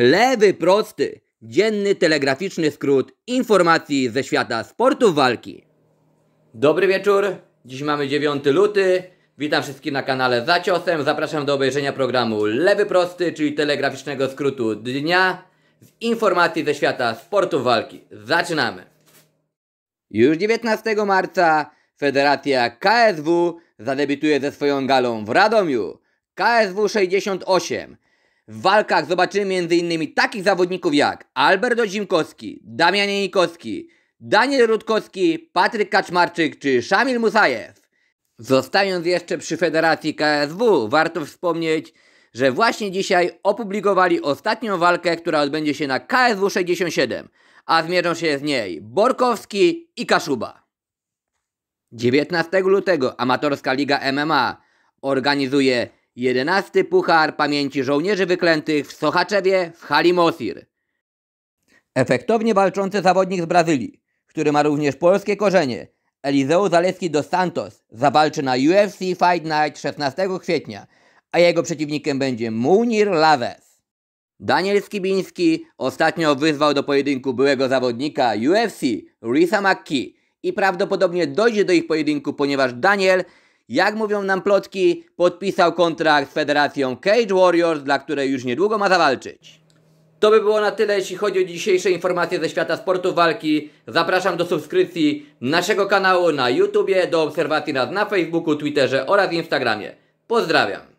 Lewy prosty, dzienny telegraficzny skrót informacji ze świata sportu walki. Dobry wieczór, dziś mamy 9 luty. Witam wszystkich na kanale zaciosem. Zapraszam do obejrzenia programu Lewy Prosty, czyli telegraficznego skrótu dnia z informacji ze świata sportu walki. Zaczynamy! Już 19 marca Federacja KSW zadebiutuje ze swoją galą w Radomiu. KSW 68 w walkach zobaczymy m.in. takich zawodników jak Alberto Zimkowski, Damian Janikowski, Daniel Rutkowski, Patryk Kaczmarczyk czy Szamil Musajew. Zostając jeszcze przy Federacji KSW, warto wspomnieć, że właśnie dzisiaj opublikowali ostatnią walkę, która odbędzie się na KSW 67, a zmierzą się z niej Borkowski i Kaszuba. 19 lutego Amatorska Liga MMA organizuje jedenasty puchar pamięci żołnierzy wyklętych w Sochaczewie w Halimosir. Efektownie walczący zawodnik z Brazylii, który ma również polskie korzenie, Elizeo Zaleski dos Santos zawalczy na UFC Fight Night 16 kwietnia, a jego przeciwnikiem będzie Munir Laves. Daniel Skibiński ostatnio wyzwał do pojedynku byłego zawodnika UFC Risa McKee i prawdopodobnie dojdzie do ich pojedynku, ponieważ Daniel jak mówią nam plotki, podpisał kontrakt z federacją Cage Warriors, dla której już niedługo ma zawalczyć. To by było na tyle, jeśli chodzi o dzisiejsze informacje ze świata sportu walki. Zapraszam do subskrypcji naszego kanału na YouTube, do obserwacji nas na Facebooku, Twitterze oraz Instagramie. Pozdrawiam!